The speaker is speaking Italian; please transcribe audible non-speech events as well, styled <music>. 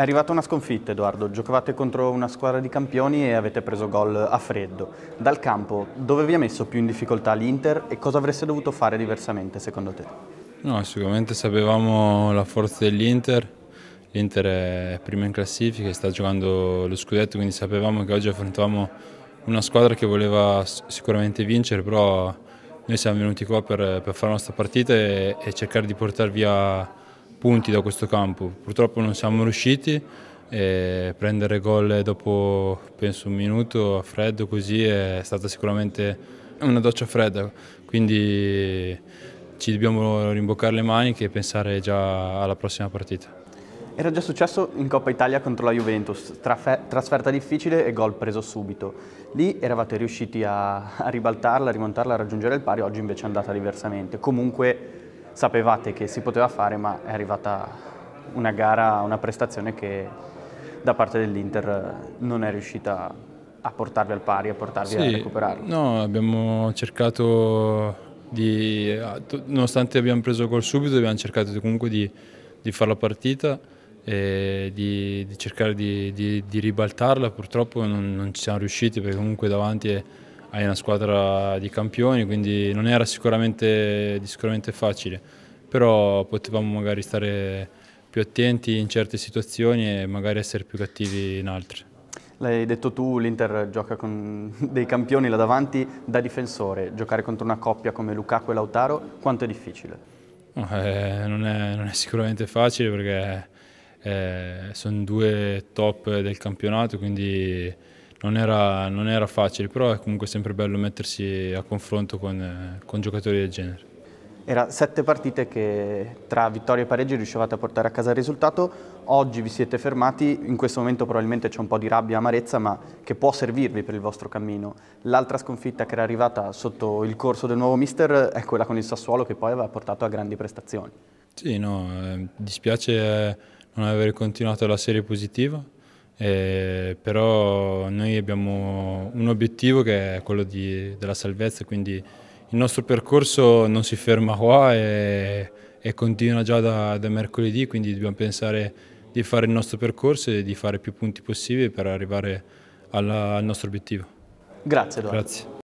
È arrivata una sconfitta Edoardo, giocavate contro una squadra di campioni e avete preso gol a freddo. Dal campo dove vi ha messo più in difficoltà l'Inter e cosa avreste dovuto fare diversamente secondo te? No, sicuramente sapevamo la forza dell'Inter, l'Inter è prima in classifica e sta giocando lo scudetto quindi sapevamo che oggi affrontavamo una squadra che voleva sicuramente vincere però noi siamo venuti qua per, per fare la nostra partita e, e cercare di portare via punti da questo campo. Purtroppo non siamo riusciti e prendere gol dopo penso un minuto a freddo così è stata sicuramente una doccia fredda, quindi ci dobbiamo rimboccare le maniche e pensare già alla prossima partita. Era già successo in Coppa Italia contro la Juventus, trasferta difficile e gol preso subito. Lì eravate riusciti a, a ribaltarla, a rimontarla, a raggiungere il pari, oggi invece è andata diversamente. Comunque sapevate che si poteva fare, ma è arrivata una gara, una prestazione che da parte dell'Inter eh, non è riuscita a portarvi al pari, a portarvi sì, a recuperarlo. No, abbiamo cercato di, eh, nonostante abbiamo preso gol subito, abbiamo cercato comunque di, di fare la partita e di, di cercare di, ribaltarla. Purtroppo non, non, ci siamo riusciti perché comunque davanti è hai una squadra di campioni, quindi non era sicuramente, sicuramente facile, però potevamo magari stare più attenti in certe situazioni e magari essere più cattivi in altre. L'hai detto tu, l'Inter gioca con <laughs> dei campioni là davanti da difensore. Giocare contro una coppia come Lukaku e Lautaro, quanto è difficile? eh, non, è, non, è, sicuramente facile perché eh, sono due top del campionato, quindi non era, non era, facile, però è comunque sempre bello mettersi a confronto con, con giocatori del genere. Era sette partite che tra vittoria e pareggio riuscivate a portare a casa il risultato, oggi vi siete fermati, in questo momento probabilmente c'è un po' di rabbia e amarezza ma che può servirvi per il vostro cammino. L'altra sconfitta che era arrivata sotto il corso del nuovo mister è quella con il Sassuolo che poi aveva portato a grandi prestazioni. Sì, no, eh, dispiace non aver continuato la serie positiva, eh, però noi abbiamo un obiettivo che è quello di, della salvezza, quindi il nostro percorso non si ferma qua e, e continua già da, da, mercoledì, quindi dobbiamo pensare di fare il nostro percorso e di fare più punti possibili per arrivare alla, al nostro obiettivo. Grazie Edoardo. Grazie.